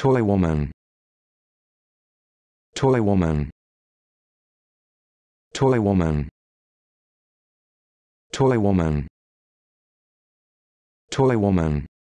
Toy woman. Toy woman. Toy woman. Toy woman. Toy woman.